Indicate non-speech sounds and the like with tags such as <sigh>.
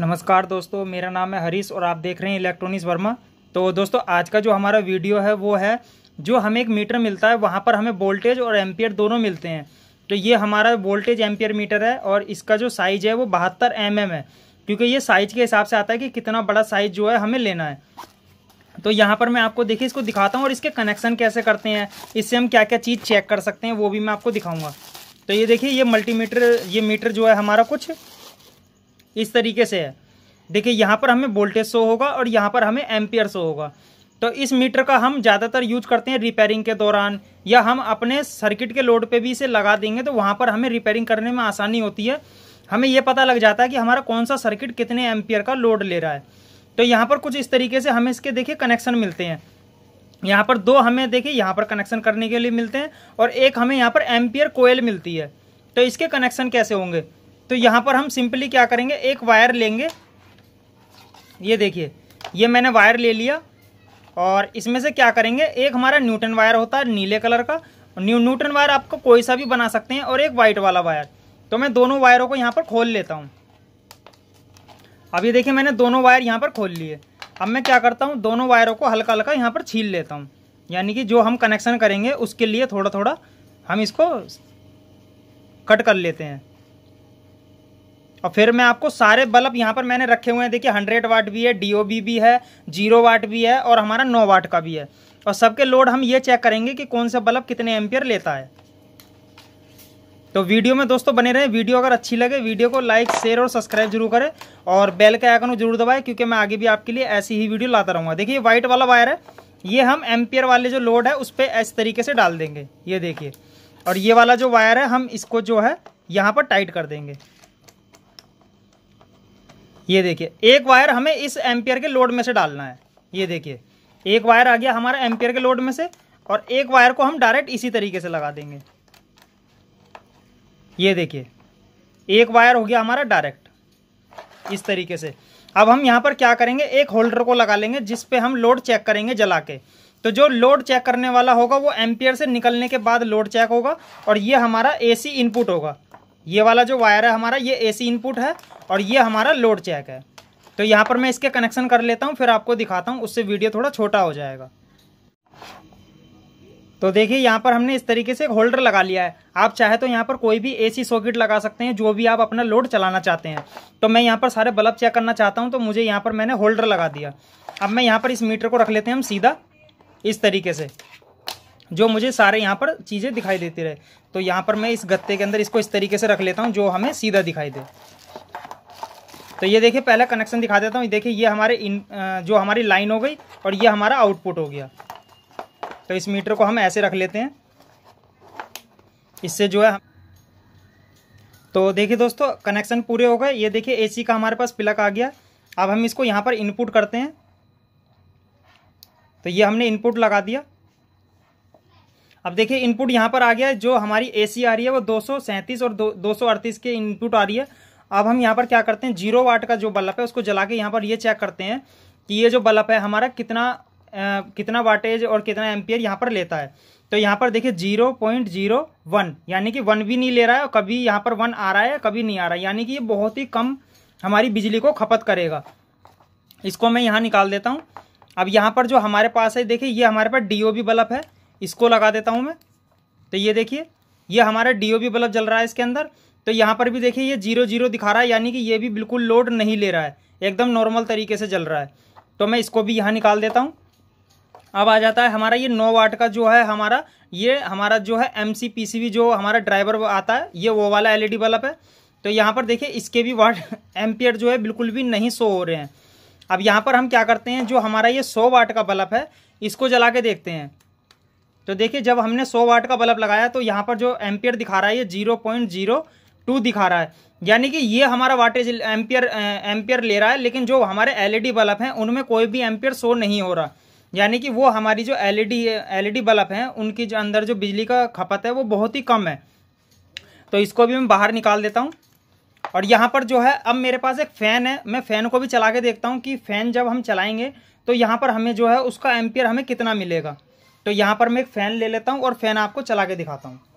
नमस्कार दोस्तों मेरा नाम है हरीश और आप देख रहे हैं इलेक्ट्रॉनिक्स वर्मा तो दोस्तों आज का जो हमारा वीडियो है वो है जो हमें एक मीटर मिलता है वहाँ पर हमें वोल्टेज और एम्पियर दोनों मिलते हैं तो ये हमारा वोल्टेज एम्पियर मीटर है और इसका जो साइज है वो बहत्तर एम है क्योंकि ये साइज के हिसाब से आता है कि कितना बड़ा साइज जो है हमें लेना है तो यहाँ पर मैं आपको देखिए इसको दिखाता हूँ और इसके कनेक्शन कैसे करते हैं इससे हम क्या क्या चीज़ चेक कर सकते हैं वो भी मैं आपको दिखाऊंगा तो ये देखिए ये मल्टीमीटर ये मीटर जो है हमारा कुछ इस तरीके से है देखिए यहाँ पर हमें वोल्टेज शो होगा और यहाँ पर हमें एम्पियर शो होगा तो इस मीटर का हम ज़्यादातर यूज करते हैं रिपेयरिंग के दौरान या हम अपने सर्किट के लोड पे भी इसे लगा देंगे तो वहाँ पर हमें रिपेयरिंग करने में आसानी होती है हमें यह पता लग जाता है कि हमारा कौन सा सर्किट कितने एम्पियर का लोड ले रहा है तो यहाँ पर कुछ इस तरीके से हमें इसके देखिए कनेक्शन मिलते हैं यहाँ पर दो हमें देखिए यहाँ पर कनेक्शन करने के लिए मिलते हैं और एक हमें यहाँ पर एम्पियर कोयल मिलती है तो इसके कनेक्शन कैसे होंगे तो यहाँ पर हम सिंपली क्या करेंगे एक वायर लेंगे ये देखिए ये मैंने वायर ले लिया और इसमें से क्या करेंगे एक हमारा न्यूटन वायर होता है नीले कलर का न्यू न्यूटन वायर आपको कोई सा भी बना सकते हैं और एक वाइट वाला वायर तो मैं दोनों वायरों को यहाँ पर खोल लेता हूँ अब ये देखिए मैंने दोनों वायर यहाँ पर खोल लिए अब मैं क्या करता हूँ दोनों वायरों को हल्का हल्का यहाँ पर छील लेता हूँ यानी कि जो हम कनेक्शन करेंगे उसके लिए थोड़ा थोड़ा हम इसको कट कर लेते हैं और फिर मैं आपको सारे बल्ब यहाँ पर मैंने रखे हुए हैं देखिए हंड्रेड वाट भी है डी भी है जीरो वाट भी है और हमारा नौ वाट का भी है और सबके लोड हम ये चेक करेंगे कि कौन सा बल्ब कितने एम्पियर लेता है तो वीडियो में दोस्तों बने रहें वीडियो अगर अच्छी लगे वीडियो को लाइक शेयर और सब्सक्राइब जरूर करें और बेल का आइकन को जरूर दबाएं क्योंकि मैं आगे भी आपके लिए ऐसी ही वीडियो लाता रहूँगा देखिए व्हाइट वाला वायर है ये हम एम्पियर वाले जो लोड है उस पर ऐसे तरीके से डाल देंगे ये देखिए और ये वाला जो वायर है हम इसको जो है यहाँ पर टाइट कर देंगे ये देखिए एक वायर हमें इस एम्पियर के लोड में से डालना है ये देखिए एक वायर आ गया हमारा एम्पियर के लोड में से और एक वायर को हम डायरेक्ट इसी तरीके से लगा देंगे ये देखिए एक वायर हो गया हमारा डायरेक्ट इस तरीके से अब हम यहाँ पर क्या करेंगे एक होल्डर को लगा लेंगे जिस पे हम लोड चेक करेंगे जला के तो जो लोड चेक करने वाला होगा वो एम्पियर से निकलने के बाद लोड चेक होगा और ये हमारा एसी इनपुट होगा ये वाला जो वायर है हमारा ये एसी इनपुट है और ये हमारा लोड चेक है तो यहाँ पर मैं इसके कनेक्शन कर लेता हूँ फिर आपको दिखाता हूँ उससे वीडियो थोड़ा छोटा हो जाएगा तो देखिए यहाँ पर हमने इस तरीके से एक होल्डर लगा लिया है आप चाहे तो यहाँ पर कोई भी एसी सॉकेट लगा सकते हैं जो भी आप अपना लोड चलाना चाहते हैं तो मैं यहाँ पर सारे बल्ब चेक करना चाहता हूँ तो मुझे यहाँ पर मैंने होल्डर लगा दिया अब मैं यहाँ पर इस मीटर को रख लेते हैं हम सीधा इस तरीके से जो मुझे सारे यहाँ पर चीज़ें दिखाई देती रहे तो यहाँ पर मैं इस गत्ते के अंदर इसको इस तरीके से रख लेता हूँ जो हमें सीधा दिखाई दे तो ये देखिए पहला कनेक्शन दिखा देता हूँ देखिए ये हमारे इन जो हमारी लाइन हो गई और ये हमारा आउटपुट हो गया तो इस मीटर को हम ऐसे रख लेते हैं इससे जो है तो देखिए दोस्तों कनेक्शन पूरे हो गए ये देखिए एसी का हमारे पास प्लग आ गया अब हम इसको यहाँ पर इनपुट करते हैं तो ये हमने इनपुट लगा दिया अब देखिए इनपुट यहाँ पर आ गया है जो हमारी एसी आ रही है वो दो और दो सौ के इनपुट आ रही है अब हम यहाँ पर क्या करते हैं जीरो वाट का जो बल्ब है उसको जला के यहाँ पर ये चेक करते हैं कि ये जो बल्ब है हमारा कितना आ, कितना वाटेज और कितना एम्पियर यहाँ पर लेता है तो यहाँ पर देखिए जीरो पॉइंट जीरो वन यानी कि वन भी नहीं ले रहा है और कभी यहाँ पर वन आ रहा है कभी नहीं आ रहा है यानी कि ये बहुत ही कम हमारी बिजली को खपत करेगा इसको मैं यहाँ निकाल देता हूँ अब यहाँ पर जो हमारे पास है देखिए ये हमारे पास डी ओ बल्ब है इसको लगा देता हूँ मैं तो ये देखिए ये हमारा डी बल्ब जल रहा है इसके अंदर तो यहाँ पर भी देखिए ये जीरो जीरो दिखा रहा है यानी कि ये भी बिल्कुल लोड नहीं ले रहा है एकदम नॉर्मल तरीके से जल रहा है तो मैं इसको भी यहाँ निकाल देता हूँ अब आ जाता है हमारा ये नौ वाट का जो है हमारा ये हमारा जो है एम सी जो हमारा ड्राइवर आता है ये वो वाला एल e बल्ब है तो यहाँ पर देखिए इसके भी वाट <laughs> एम्पियर जो है बिल्कुल भी नहीं शो हो रहे हैं अब यहाँ पर हम क्या करते हैं जो हमारा ये सौ वाट का बल्ब है इसको जला के देखते हैं तो देखिए जब हमने 100 वाट का बल्ब लगाया तो यहाँ पर जो एम्पियर दिखा रहा है ये जीरो पॉइंट जीरो टू दिखा रहा है यानी कि ये हमारा वाटेज एम्पियर एम्पियर ले रहा है लेकिन जो हमारे एलईडी बल्ब हैं उनमें कोई भी एम्पियर शो नहीं हो रहा यानी कि वो हमारी जो एलईडी एलईडी बल्ब हैं उनकी जो अंदर जो बिजली का खपत है वो बहुत ही कम है तो इसको भी मैं बाहर निकाल देता हूँ और यहाँ पर जो है अब मेरे पास एक फ़ैन है मैं फ़ैन को भी चला के देखता हूँ कि फ़ैन जब हम चलाएँगे तो यहाँ पर हमें जो है उसका एम्पियर हमें कितना मिलेगा तो यहाँ पर मैं एक फ़ैन ले लेता हूँ और फ़ैन आपको चला के दिखाता हूँ